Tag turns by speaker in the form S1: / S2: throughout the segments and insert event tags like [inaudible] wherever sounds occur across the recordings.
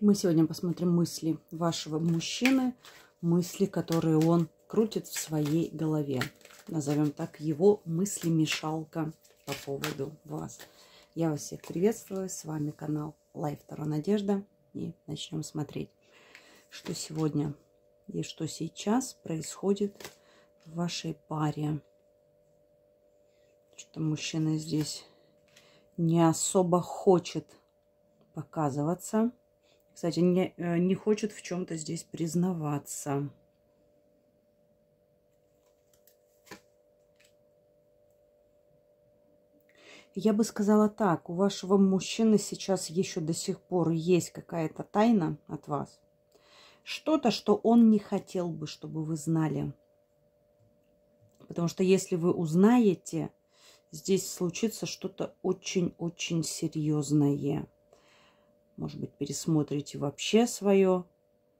S1: Мы сегодня посмотрим мысли вашего мужчины, мысли, которые он крутит в своей голове. Назовем так его мысли-мешалка по поводу вас. Я вас всех приветствую. С вами канал Лайф Таро Надежда. И начнем смотреть, что сегодня и что сейчас происходит в вашей паре. Что-то мужчина здесь не особо хочет показываться. Кстати, не, э, не хочет в чем-то здесь признаваться. Я бы сказала так, у вашего мужчины сейчас еще до сих пор есть какая-то тайна от вас. Что-то, что он не хотел бы, чтобы вы знали. Потому что если вы узнаете, здесь случится что-то очень-очень серьезное. Может быть, пересмотрите вообще свое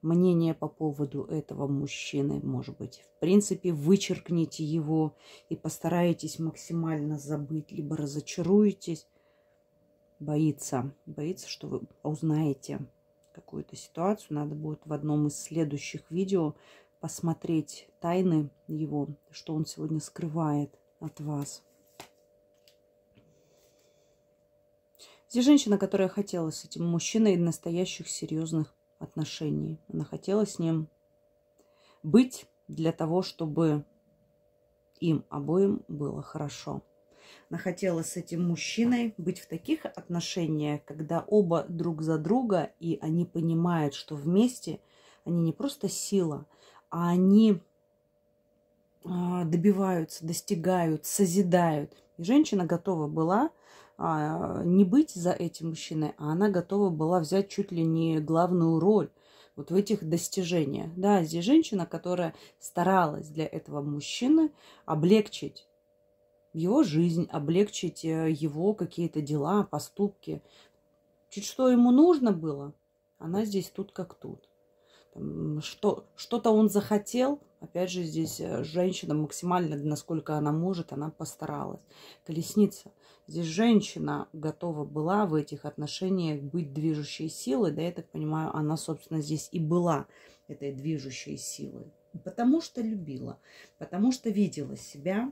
S1: мнение по поводу этого мужчины. Может быть, в принципе, вычеркните его и постараетесь максимально забыть, либо разочаруетесь. Боится, боится, что вы узнаете какую-то ситуацию. Надо будет в одном из следующих видео посмотреть тайны его, что он сегодня скрывает от вас. Здесь женщина, которая хотела с этим мужчиной настоящих серьезных отношений. Она хотела с ним быть для того, чтобы им обоим было хорошо. Она хотела с этим мужчиной быть в таких отношениях, когда оба друг за друга, и они понимают, что вместе они не просто сила, а они а, добиваются, достигают, созидают. И женщина готова была а, не быть за этим мужчиной, а она готова была взять чуть ли не главную роль вот в этих достижениях. Да, здесь женщина, которая старалась для этого мужчины облегчить его жизнь, облегчить э, его какие-то дела, поступки. Чуть что ему нужно было, она здесь тут как тут. Что, что-то он захотел, опять же, здесь э, женщина максимально, насколько она может, она постаралась. Колесница. Здесь женщина готова была в этих отношениях быть движущей силой. Да, я так понимаю, она, собственно, здесь и была этой движущей силой. Потому что любила, потому что видела себя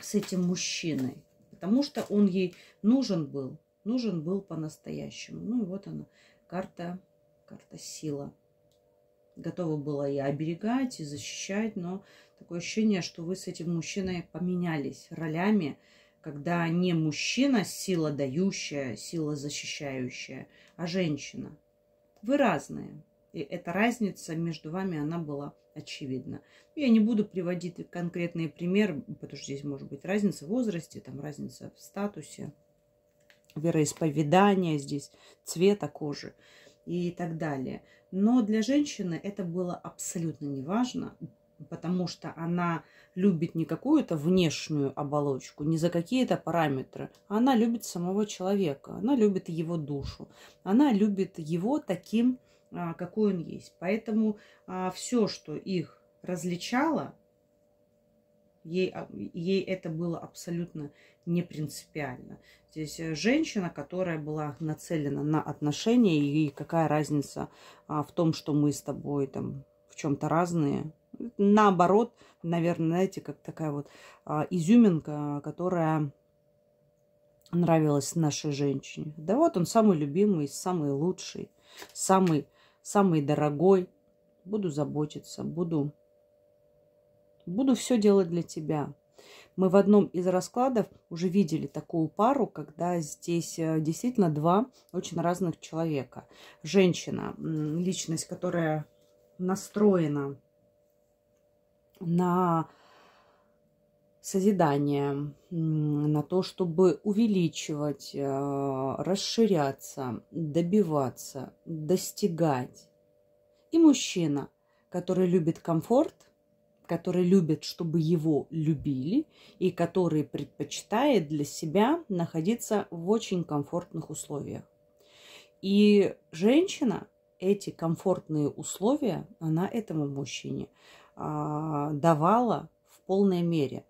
S1: с этим мужчиной, потому что он ей нужен был, нужен был по-настоящему. Ну и вот она, карта, карта сила. Готова была и оберегать, и защищать, но такое ощущение, что вы с этим мужчиной поменялись ролями, когда не мужчина сила дающая, сила защищающая, а женщина. Вы разные. И эта разница между вами, она была очевидна. Ну, я не буду приводить конкретные примеры, потому что здесь может быть разница в возрасте, там разница в статусе, вероисповедания здесь, цвета кожи и так далее. Но для женщины это было абсолютно неважно, потому что она любит не какую-то внешнюю оболочку, не за какие-то параметры. Она любит самого человека, она любит его душу, она любит его таким, а, какой он есть. Поэтому а, все, что их различало, ей, а, ей это было абсолютно не принципиально. Здесь э, женщина, которая была нацелена на отношения, и какая разница в том, что мы с тобой там в чем-то разные, наоборот, наверное, знаете, как такая вот а, изюминка, которая нравилась нашей женщине. Да вот он самый любимый, самый лучший, самый, самый дорогой. Буду заботиться, буду, буду все делать для тебя. Мы в одном из раскладов уже видели такую пару, когда здесь э, действительно два очень разных человека. Женщина, личность, которая настроена на созидание, на то, чтобы увеличивать, э, расширяться, добиваться, достигать. И мужчина, который любит комфорт, который любит, чтобы его любили, и который предпочитает для себя находиться в очень комфортных условиях. И женщина эти комфортные условия, она этому мужчине а, давала в полной мере.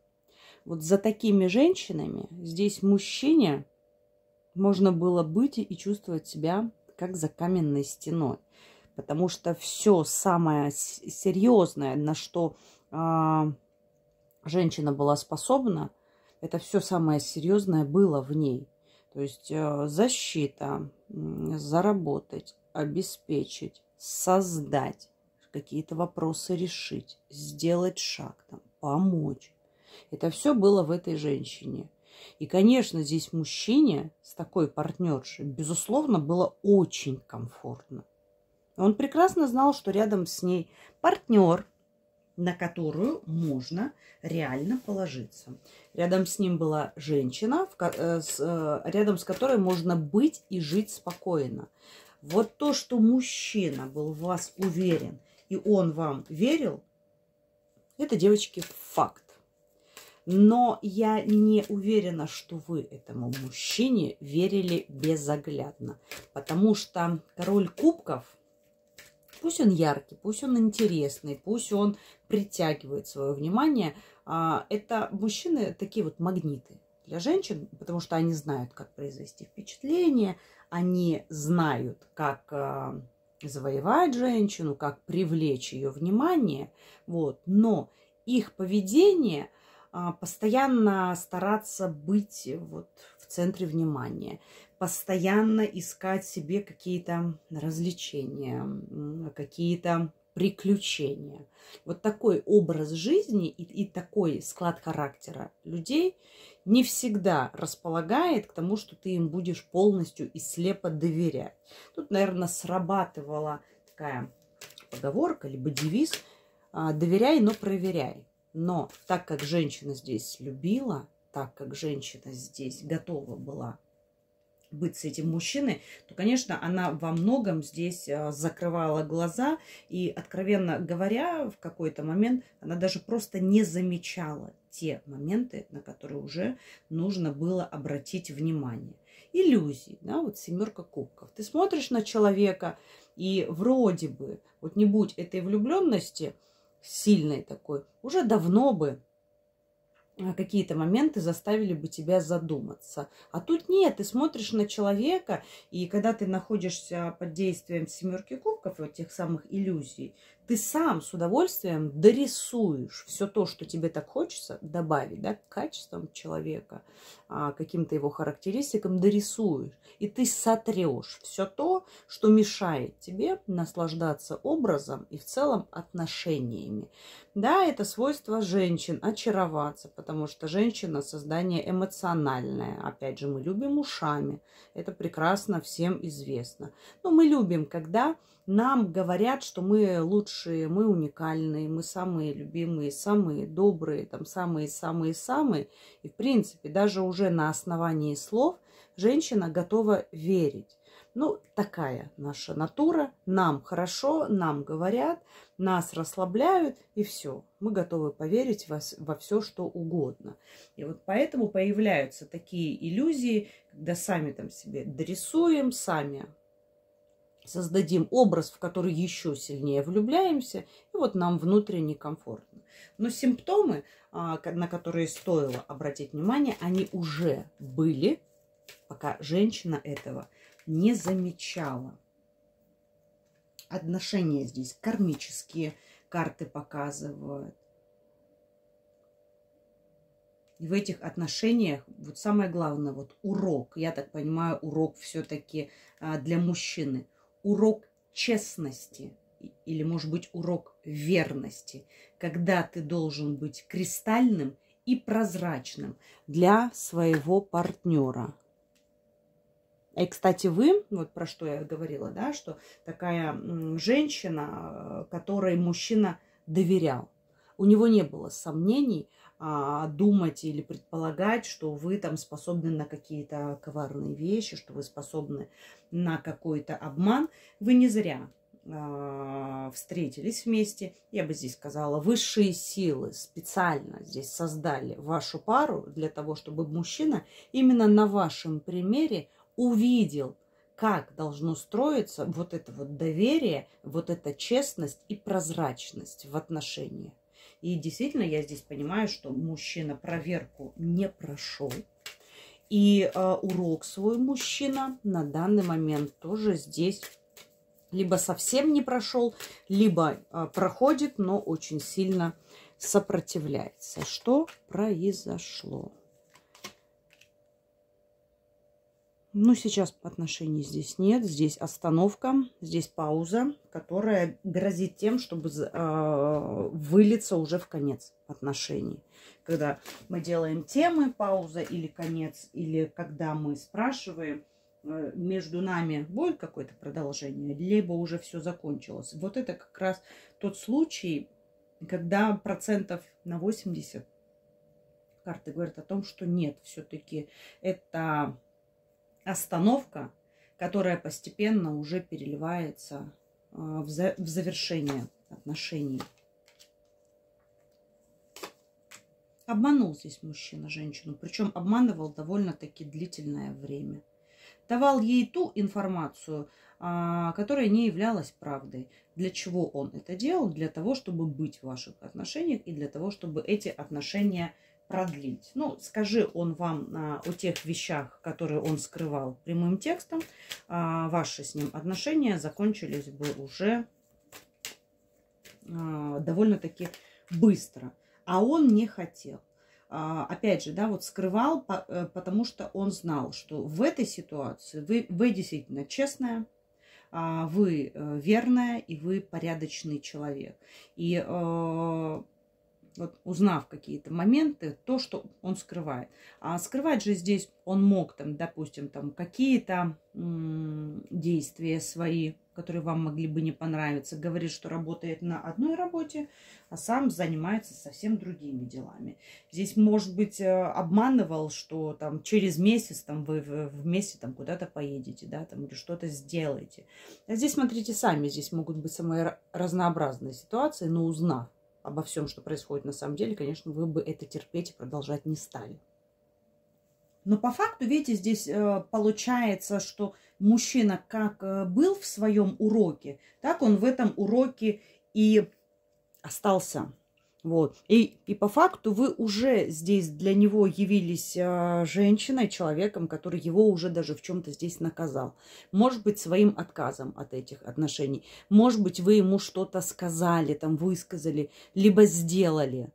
S1: Вот за такими женщинами здесь мужчине можно было быть и чувствовать себя как за каменной стеной. Потому что все самое серьезное, на что а, женщина была способна, это все самое серьезное было в ней. То есть э, защита, заработать, обеспечить, создать, какие-то вопросы решить, сделать шаг, там, помочь. Это все было в этой женщине. И, конечно, здесь мужчине с такой партнершей, безусловно, было очень комфортно. Он прекрасно знал, что рядом с ней партнер, на которую можно реально положиться. Рядом с ним была женщина, э, э, рядом с которой можно быть и жить спокойно. Вот то, что мужчина был в вас уверен – и он вам верил, это, девочки, факт. Но я не уверена, что вы этому мужчине верили безоглядно. Потому что король кубков, пусть он яркий, пусть он интересный, пусть он притягивает свое внимание, а, это мужчины такие вот магниты для женщин, потому что они знают, как произвести впечатление, они знают, как а, завоевать женщину, как привлечь ее внимание, вот, но их поведение а, постоянно стараться быть вот в центре внимания, постоянно искать себе какие-то развлечения, какие-то приключения. Вот такой образ жизни и, и такой склад характера людей не всегда располагает к тому, что ты им будешь полностью и слепо доверять. Тут, наверное, срабатывала такая поговорка, либо девиз а, «доверяй, но проверяй». Но так как женщина здесь любила, так как женщина здесь готова была быть с этим мужчиной, то, конечно, она во многом здесь э, закрывала глаза. И, откровенно говоря, в какой-то момент она даже просто не замечала те моменты, на которые уже нужно было обратить внимание. Иллюзии, да, вот семерка кубков. Ты смотришь на человека, и вроде бы, вот не будь этой влюбленности сильной такой, уже давно бы а, какие-то моменты заставили бы тебя задуматься. А тут нет, ты смотришь на человека, и когда ты находишься под действием семерки кубков, вот тех самых иллюзий, ты сам с удовольствием дорисуешь все то, что тебе так хочется добавить, да, к качествам человека, а, каким-то его характеристикам дорисуешь. И ты сотрешь все то, что мешает тебе наслаждаться образом и в целом отношениями. Да, это свойство женщин очароваться, потому что женщина создание эмоциональное. Опять же, мы любим ушами. Это прекрасно всем известно. Но мы любим, когда нам говорят, что мы лучшие, мы уникальные, мы самые любимые, самые добрые, там самые-самые-самые. И, в принципе, даже уже на основании слов женщина готова верить. Ну, такая наша натура. Нам хорошо, нам говорят, нас расслабляют, и все. Мы готовы поверить во, во все, что угодно. И вот поэтому появляются такие иллюзии, когда сами там себе дорисуем, сами создадим образ, в который еще сильнее влюбляемся, и вот нам внутренне комфортно. Но симптомы, а, на которые стоило обратить внимание, они уже были, пока женщина этого не замечала. Отношения здесь кармические карты показывают. И в этих отношениях, вот самое главное, вот урок, я так понимаю, урок все-таки а, для мужчины урок честности или, может быть, урок верности, когда ты должен быть кристальным и прозрачным для своего партнера. И, кстати, вы, вот про что я говорила, да, что такая женщина, э, которой мужчина доверял, у него не было сомнений – а, думать или предполагать, что вы там способны на какие-то коварные вещи, что вы способны на какой-то обман. Вы не зря а, встретились вместе, я бы здесь сказала, высшие силы специально здесь создали вашу пару для того, чтобы мужчина именно на вашем примере увидел, как должно строиться вот это вот доверие, вот эта честность и прозрачность в отношениях. И действительно, я здесь понимаю, что мужчина проверку не прошел. И э, урок свой мужчина на данный момент тоже здесь либо совсем не прошел, либо э, проходит, но очень сильно сопротивляется. Что произошло? Ну, сейчас отношений здесь нет. Здесь остановка, здесь пауза, которая грозит тем, чтобы э, вылиться уже в конец отношений. Когда мы делаем темы, пауза или конец, или когда мы спрашиваем, э, между нами будет какое-то продолжение, либо уже все закончилось. Вот это как раз тот случай, когда процентов на 80 карты говорят о том, что нет, все-таки это остановка, которая постепенно уже переливается а, в завершение отношений. Обманул здесь мужчина женщину, причем обманывал довольно-таки длительное время. Давал ей ту информацию, а, которая не являлась правдой. Для чего он это делал? Для того, чтобы быть в ваших отношениях и для того, чтобы эти отношения продлить. Ну, скажи он вам а, о тех вещах, которые он скрывал прямым текстом, а, ваши с ним отношения закончились бы уже а, довольно-таки быстро. А он не хотел. А, опять же, да, вот скрывал, э, потому что он знал, что в этой ситуации вы, вы действительно честная, а, вы э, верная и вы порядочный человек. И э, вот, узнав какие-то моменты, то, что он скрывает. А скрывать же здесь он мог, там, допустим, там какие-то действия свои, которые вам могли бы не понравиться. Говорит, что работает на одной работе, а сам занимается совсем другими делами. Здесь, может быть, э, обманывал, что там через месяц там, вы вместе там куда-то поедете, да, там или что-то сделаете. А здесь, смотрите, сами здесь могут быть самые разнообразные ситуации, но узнав, обо всем, что происходит на самом деле, конечно, вы бы это терпеть и продолжать не стали. Но по факту, видите, здесь э, получается, что мужчина как э, был в своем уроке, так он в этом уроке и остался. Вот. И, и по факту вы уже здесь для него явились э, женщиной, человеком, который его уже даже в чем-то здесь наказал. Может быть, своим отказом от этих отношений. Может быть, вы ему что-то сказали, там высказали, либо сделали.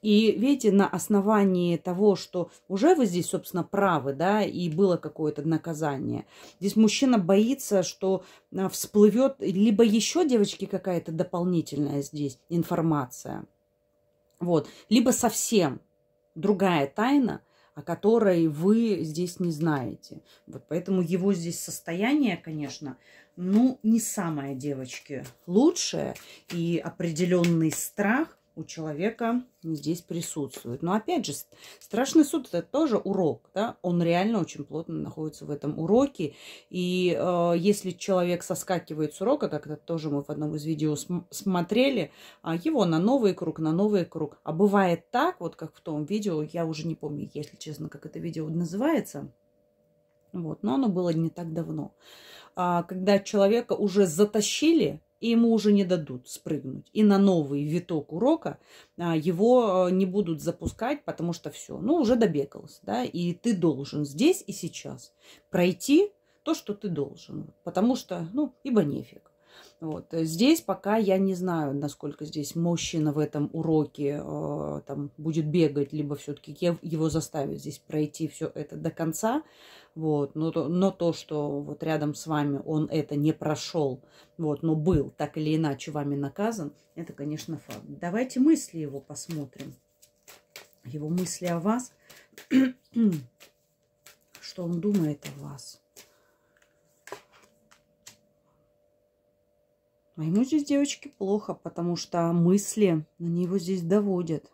S1: И видите, на основании того, что уже вы здесь, собственно, правы, да, и было какое-то наказание, здесь мужчина боится, что а, всплывет либо еще, девочки, какая-то дополнительная здесь информация – вот. Либо совсем другая тайна, о которой вы здесь не знаете. Вот поэтому его здесь состояние, конечно, ну, не самое, девочки, лучшее. И определенный страх у человека здесь присутствует. Но опять же, страшный суд это тоже урок, да? Он реально очень плотно находится в этом уроке. И э, если человек соскакивает с урока, как это тоже мы в одном из видео см смотрели, а его на новый круг, на новый круг. А бывает так, вот как в том видео, я уже не помню, если честно, как это видео называется. Вот, но оно было не так давно. А, когда человека уже затащили и ему уже не дадут спрыгнуть. И на новый виток урока а, его э, не будут запускать, потому что все, ну, уже добегался, да, и ты должен здесь и сейчас пройти то, что ты должен, потому что, ну, ибо нефиг. Вот. Э, здесь пока я не знаю, насколько здесь мужчина в этом уроке э, там, будет бегать, либо все-таки его заставят здесь пройти все это до конца. Вот, но, но то, что вот рядом с вами он это не прошел, вот, но был так или иначе вами наказан, это, конечно, факт. Давайте мысли его посмотрим. Его мысли о вас, [clears throat] что он думает о вас. А ему здесь, девочки, плохо, потому что мысли на него здесь доводят.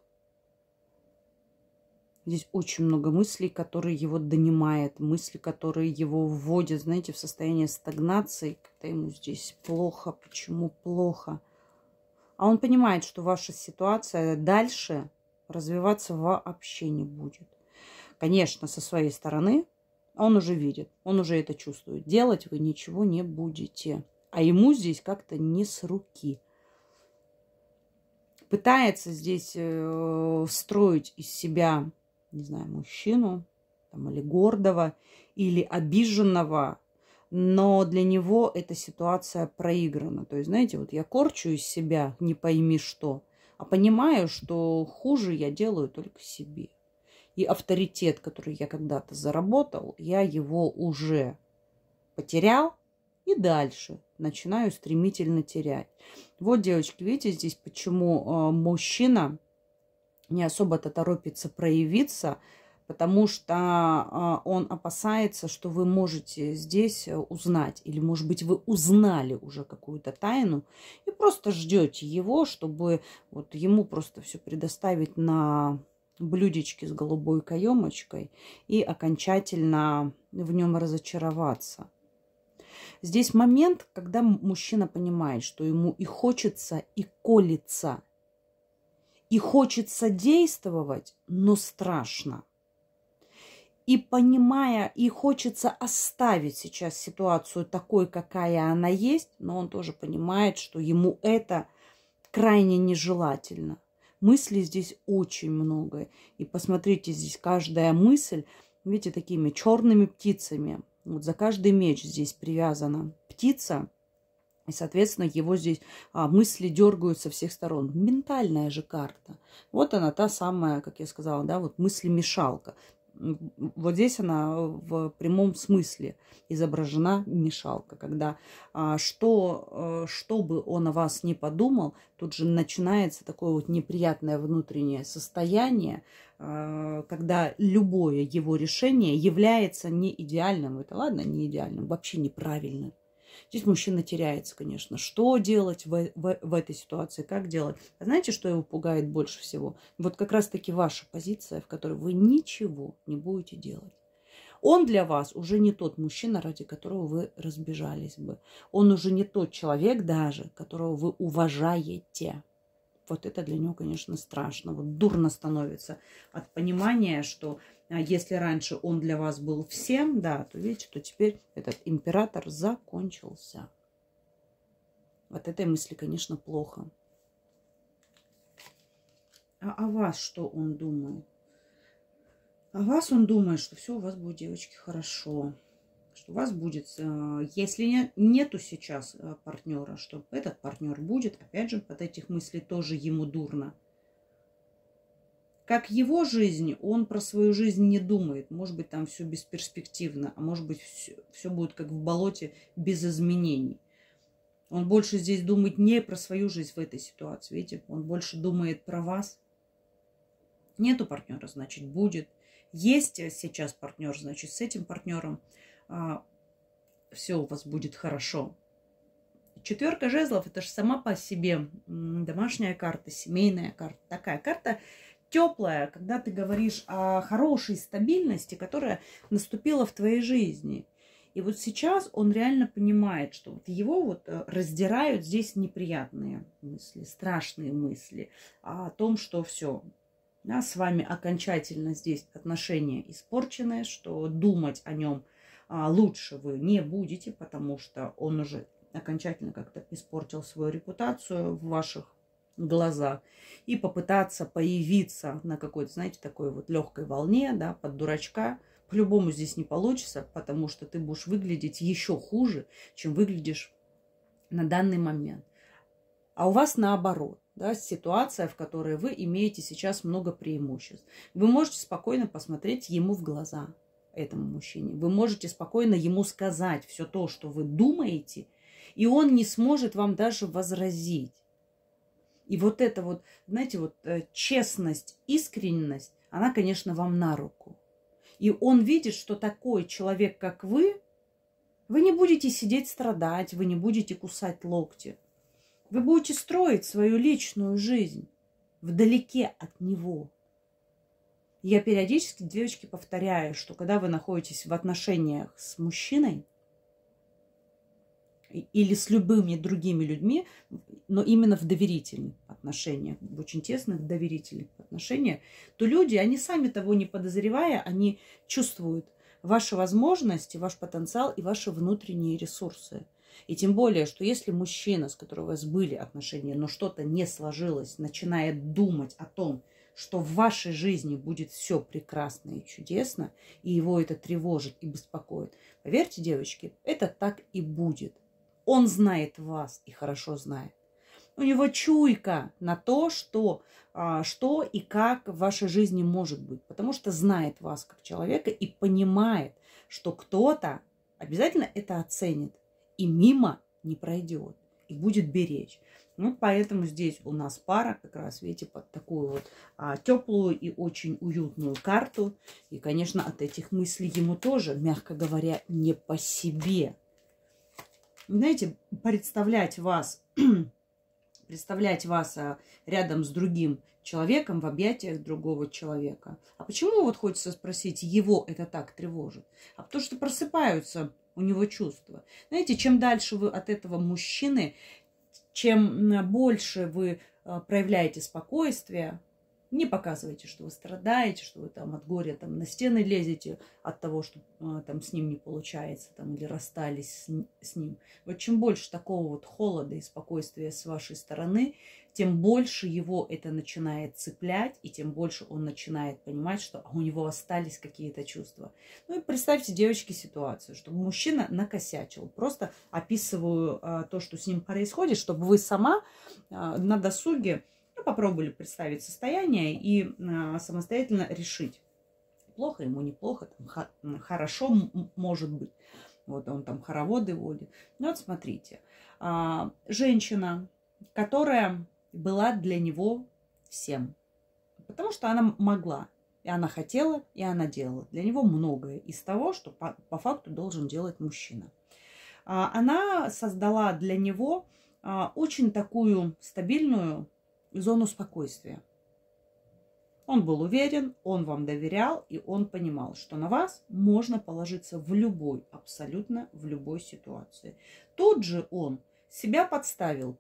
S1: Здесь очень много мыслей, которые его донимают, мысли, которые его вводят, знаете, в состояние стагнации, когда ему здесь плохо, почему плохо. А он понимает, что ваша ситуация дальше развиваться вообще не будет. Конечно, со своей стороны он уже видит, он уже это чувствует. Делать вы ничего не будете. А ему здесь как-то не с руки пытается здесь э, строить из себя не знаю, мужчину там, или гордого, или обиженного, но для него эта ситуация проиграна. То есть, знаете, вот я корчу из себя, не пойми что, а понимаю, что хуже я делаю только себе. И авторитет, который я когда-то заработал, я его уже потерял и дальше начинаю стремительно терять. Вот, девочки, видите здесь, почему э, мужчина не особо-то торопится проявиться, потому что э, он опасается, что вы можете здесь э, узнать, или, может быть, вы узнали уже какую-то тайну и просто ждете его, чтобы вот ему просто все предоставить на блюдечке с голубой каемочкой и окончательно в нем разочароваться. Здесь момент, когда мужчина понимает, что ему и хочется, и колется – и хочется действовать, но страшно. И понимая, и хочется оставить сейчас ситуацию такой, какая она есть, но он тоже понимает, что ему это крайне нежелательно. Мыслей здесь очень много. И посмотрите, здесь каждая мысль, видите, такими черными птицами. Вот за каждый меч здесь привязана птица, и, соответственно, его здесь а, мысли дергают со всех сторон. Ментальная же карта. Вот она та самая, как я сказала, да, вот мысли-мешалка. Вот здесь она в прямом смысле изображена мешалка, когда а, что, а, что бы он о вас не подумал, тут же начинается такое вот неприятное внутреннее состояние, э, когда любое его решение является не идеальным. Это ладно, не идеальным, вообще неправильным. Здесь мужчина теряется, конечно. Что делать в, э, в, в этой ситуации, как делать? А знаете, что его пугает больше всего? Вот как раз-таки ваша позиция, в которой вы ничего не будете делать. Он для вас уже не тот мужчина, ради которого вы разбежались бы. Он уже не тот человек даже, которого вы уважаете. Вот это для него, конечно, страшно. Вот дурно становится от понимания, что а если раньше он для вас был всем, да, то видите, что теперь этот император закончился. От этой мысли, конечно, плохо. А о а вас что он думает? О а вас он думает, что все у вас будет, девочки, хорошо. Что у вас будет, э, если нету сейчас э, партнера, что этот партнер будет, опять же, от этих мыслей тоже ему дурно как его жизнь, он про свою жизнь не думает. Может быть, там все бесперспективно, а может быть, все, все будет как в болоте без изменений. Он больше здесь думает не про свою жизнь в этой ситуации, видите? Он больше думает про вас. Нету партнера, значит, будет. Есть сейчас партнер, значит, с этим партнером а, все у вас будет хорошо. Четверка жезлов – это же сама по себе домашняя карта, семейная карта. Такая карта, теплое, когда ты говоришь о хорошей стабильности, которая наступила в твоей жизни. И вот сейчас он реально понимает, что вот его вот э, раздирают здесь неприятные мысли, страшные мысли о том, что все, да, с вами окончательно здесь отношения испорчены, что думать о нем а, лучше вы не будете, потому что он уже окончательно как-то испортил свою репутацию в ваших глаза и попытаться появиться на какой-то, знаете, такой вот легкой волне, да, под дурачка. По-любому здесь не получится, потому что ты будешь выглядеть еще хуже, чем выглядишь на данный момент. А у вас наоборот, да, ситуация, в которой вы имеете сейчас много преимуществ. Вы можете спокойно посмотреть ему в глаза, этому мужчине. Вы можете спокойно ему сказать все то, что вы думаете, и он не сможет вам даже возразить и вот эта вот, знаете, вот э, честность, искренность, она, конечно, вам на руку. И он видит, что такой человек, как вы, вы не будете сидеть страдать, вы не будете кусать локти. Вы будете строить свою личную жизнь вдалеке от него. Я периодически, девочки, повторяю, что когда вы находитесь в отношениях с мужчиной, или с любыми другими людьми, но именно в доверительных отношениях, в очень тесных доверительных отношениях, то люди, они сами того не подозревая, они чувствуют ваши возможности, ваш потенциал и ваши внутренние ресурсы. И тем более, что если мужчина, с которым у вас были отношения, но что-то не сложилось, начинает думать о том, что в вашей жизни будет все прекрасно и чудесно, и его это тревожит и беспокоит. Поверьте, девочки, это так и будет. Он знает вас и хорошо знает у него чуйка на то, что, а, что и как в вашей жизни может быть, потому что знает вас как человека и понимает, что кто-то обязательно это оценит и мимо не пройдет, и будет беречь. Ну, поэтому здесь у нас пара как раз, видите, под такую вот а, теплую и очень уютную карту. И, конечно, от этих мыслей ему тоже, мягко говоря, не по себе. Знаете, представлять вас представлять вас э, рядом с другим человеком в объятиях другого человека. А почему вот хочется спросить, его это так тревожит? А потому что просыпаются у него чувства. Знаете, чем дальше вы от этого мужчины, чем больше вы э, проявляете спокойствие, не показывайте, что вы страдаете, что вы там от горя там на стены лезете от того, что а, там с ним не получается, там или расстались с, с ним. Вот чем больше такого вот холода и спокойствия с вашей стороны, тем больше его это начинает цеплять, и тем больше он начинает понимать, что а, у него остались какие-то чувства. Ну и представьте, девочки, ситуацию, чтобы мужчина накосячил. Просто описываю а, то, что с ним происходит, чтобы вы сама а, на досуге попробовали представить состояние и а, самостоятельно решить, плохо ему, неплохо, там, хорошо может быть. Вот он там хороводы водит. Ну вот смотрите, а, женщина, которая была для него всем, потому что она могла, и она хотела, и она делала. Для него многое из того, что по, по факту должен делать мужчина. А, она создала для него очень такую стабильную, зону спокойствия. Он был уверен, он вам доверял, и он понимал, что на вас можно положиться в любой, абсолютно в любой ситуации. Тут же он себя подставил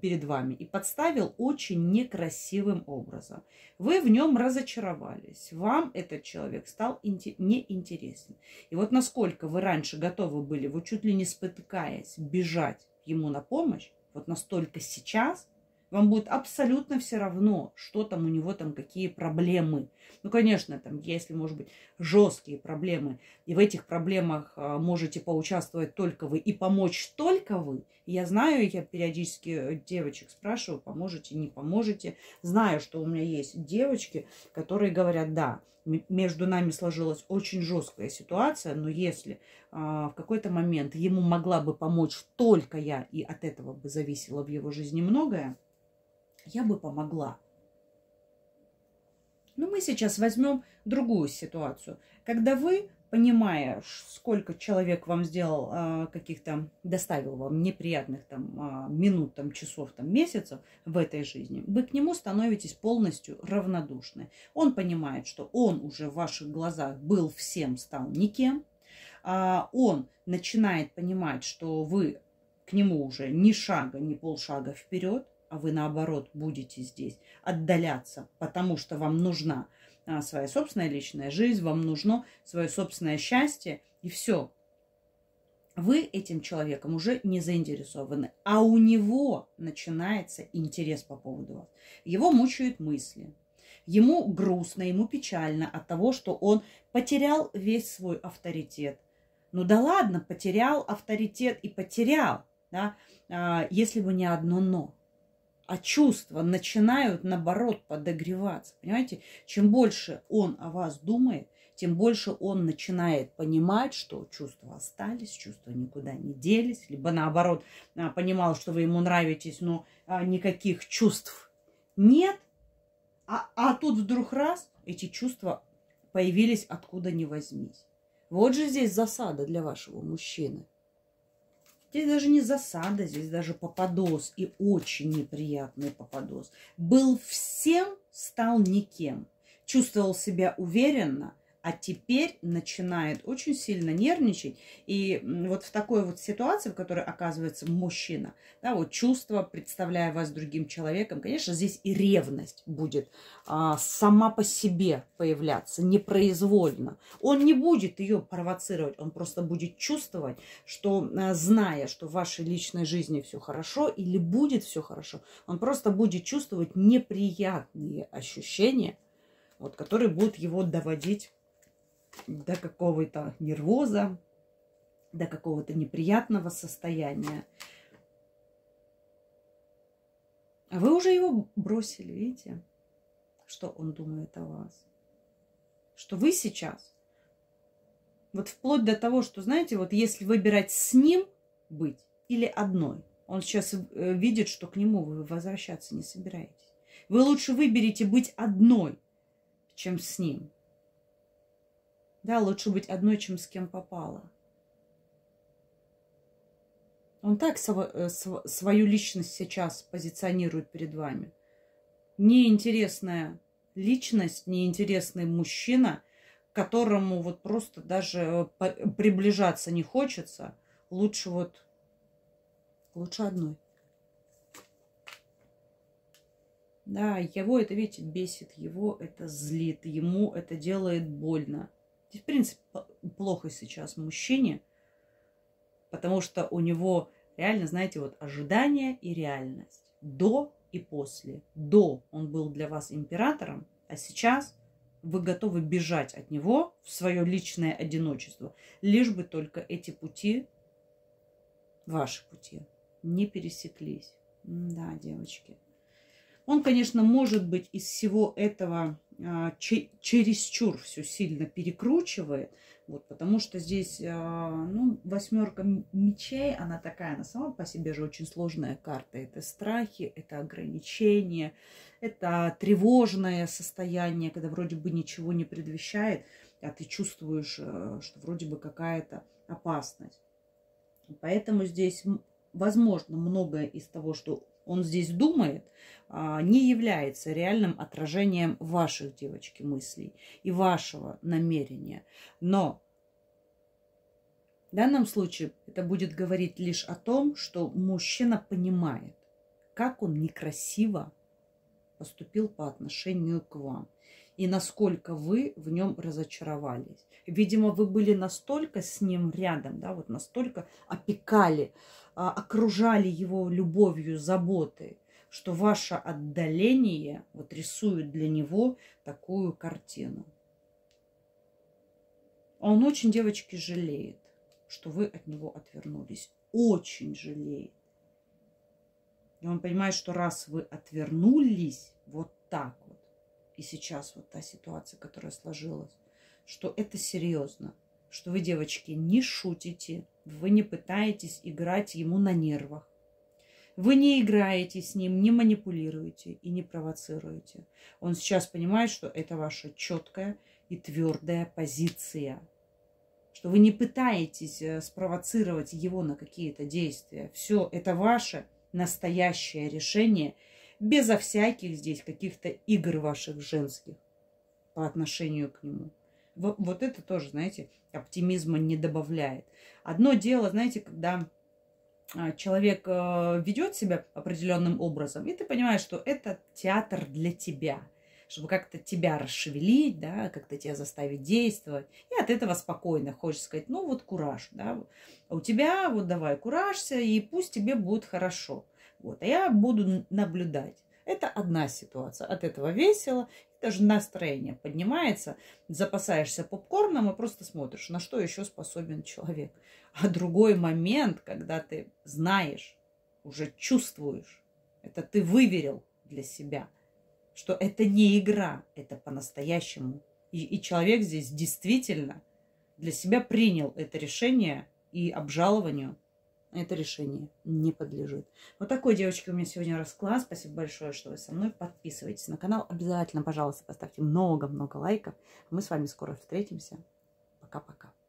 S1: перед вами и подставил очень некрасивым образом. Вы в нем разочаровались, вам этот человек стал неинтересен. И вот насколько вы раньше готовы были, вы чуть ли не спотыкаясь, бежать ему на помощь, вот настолько сейчас вам будет абсолютно все равно, что там у него там, какие проблемы. Ну, конечно, там, если, может быть, жесткие проблемы, и в этих проблемах а, можете поучаствовать только вы и помочь только вы. Я знаю, я периодически э, девочек спрашиваю, поможете, не поможете. Знаю, что у меня есть девочки, которые говорят, да, между нами сложилась очень жесткая ситуация, но если а, в какой-то момент ему могла бы помочь только я, и от этого бы зависело в его жизни многое, я бы помогла. Но мы сейчас возьмем другую ситуацию, когда вы, понимая, сколько человек вам сделал а, каких-то, доставил вам неприятных там а, минут, там часов, там месяцев в этой жизни, вы к нему становитесь полностью равнодушны. Он понимает, что он уже в ваших глазах был всем, стал никем. А, он начинает понимать, что вы к нему уже ни шага, ни полшага вперед а вы наоборот будете здесь отдаляться, потому что вам нужна а, своя собственная личная жизнь, вам нужно свое собственное счастье, и все. Вы этим человеком уже не заинтересованы, а у него начинается интерес по поводу вас. Его мучают мысли, ему грустно, ему печально от того, что он потерял весь свой авторитет. Ну да ладно, потерял авторитет и потерял, да, а, если бы не одно но а чувства начинают, наоборот, подогреваться. Понимаете, чем больше он о вас думает, тем больше он начинает понимать, что чувства остались, чувства никуда не делись, либо наоборот, а, понимал, что вы ему нравитесь, но а, никаких чувств нет, а, а тут вдруг раз эти чувства появились откуда ни возьмись. Вот же здесь засада для вашего мужчины. Здесь даже не засада, здесь даже попадос. И очень неприятный попадос. Был всем, стал никем. Чувствовал себя уверенно – а теперь начинает очень сильно нервничать. И вот в такой вот ситуации, в которой оказывается мужчина, да, вот чувство, представляя вас другим человеком, конечно, здесь и ревность будет а, сама по себе появляться, непроизвольно. Он не будет ее провоцировать, он просто будет чувствовать, что, а, зная, что в вашей личной жизни все хорошо или будет все хорошо, он просто будет чувствовать неприятные ощущения, вот, которые будут его доводить до какого-то нервоза, до какого-то неприятного состояния. А вы уже его бросили, видите, что он думает о вас. Что вы сейчас, вот вплоть до того, что, знаете, вот если выбирать с ним быть или одной, он сейчас э, видит, что к нему вы возвращаться не собираетесь. Вы лучше выберете быть одной, чем с ним. Да, лучше быть одной, чем с кем попало. Он так э, свою личность сейчас позиционирует перед вами. Неинтересная личность, неинтересный мужчина, которому вот просто даже э, приближаться не хочется. Лучше вот, лучше одной. Да, его это, видите, бесит, его это злит, ему это делает больно в принципе, плохо сейчас мужчине, потому что у него реально, знаете, вот ожидание и реальность. До и после. До он был для вас императором, а сейчас вы готовы бежать от него в свое личное одиночество, лишь бы только эти пути, ваши пути, не пересеклись. Да, девочки. Он, конечно, может быть из всего этого а, чересчур все сильно перекручивает. Вот, потому что здесь, а, ну, восьмерка мечей, она такая, она сама по себе же очень сложная карта. Это страхи, это ограничения, это тревожное состояние, когда вроде бы ничего не предвещает, а ты чувствуешь, э, что вроде бы какая-то опасность. Поэтому здесь, возможно, многое из того, что он здесь думает, а, не является реальным отражением ваших, девочки, мыслей и вашего намерения. Но в данном случае это будет говорить лишь о том, что мужчина понимает, как он некрасиво поступил по отношению к вам и насколько вы в нем разочаровались. Видимо, вы были настолько с ним рядом, да, вот настолько опекали, а, окружали его любовью, заботой, что ваше отдаление вот рисует для него такую картину. А он очень девочки жалеет, что вы от него отвернулись. Очень жалеет. И он понимает, что раз вы отвернулись вот так вот, и сейчас вот та ситуация, которая сложилась, что это серьезно что вы, девочки, не шутите, вы не пытаетесь играть ему на нервах. Вы не играете с ним, не манипулируете и не провоцируете. Он сейчас понимает, что это ваша четкая и твердая позиция. Что вы не пытаетесь э, спровоцировать его на какие-то действия. Все это ваше настоящее решение, безо всяких здесь каких-то игр ваших женских по отношению к нему. Вот, вот это тоже, знаете, оптимизма не добавляет. Одно дело, знаете, когда а, человек э, ведет себя определенным образом, и ты понимаешь, что это театр для тебя, чтобы как-то тебя расшевелить, да, как-то тебя заставить действовать. И от этого спокойно хочешь сказать, ну вот кураж, да, а у тебя вот давай куражься, и пусть тебе будет хорошо. Вот, а я буду наблюдать. Это одна ситуация. От этого весело, даже настроение поднимается, запасаешься попкорном и просто смотришь, на что еще способен человек. [laughs] А другой момент, когда ты знаешь, уже чувствуешь, это ты выверил для себя, что это не игра, это по-настоящему. И, и человек здесь действительно для себя принял это решение и обжалованию это решение не подлежит. Вот такой, девочки, у меня сегодня расклад. Спасибо большое, что вы со мной. Подписывайтесь на канал. Обязательно, пожалуйста, поставьте много-много лайков. Мы с вами скоро встретимся. Пока-пока.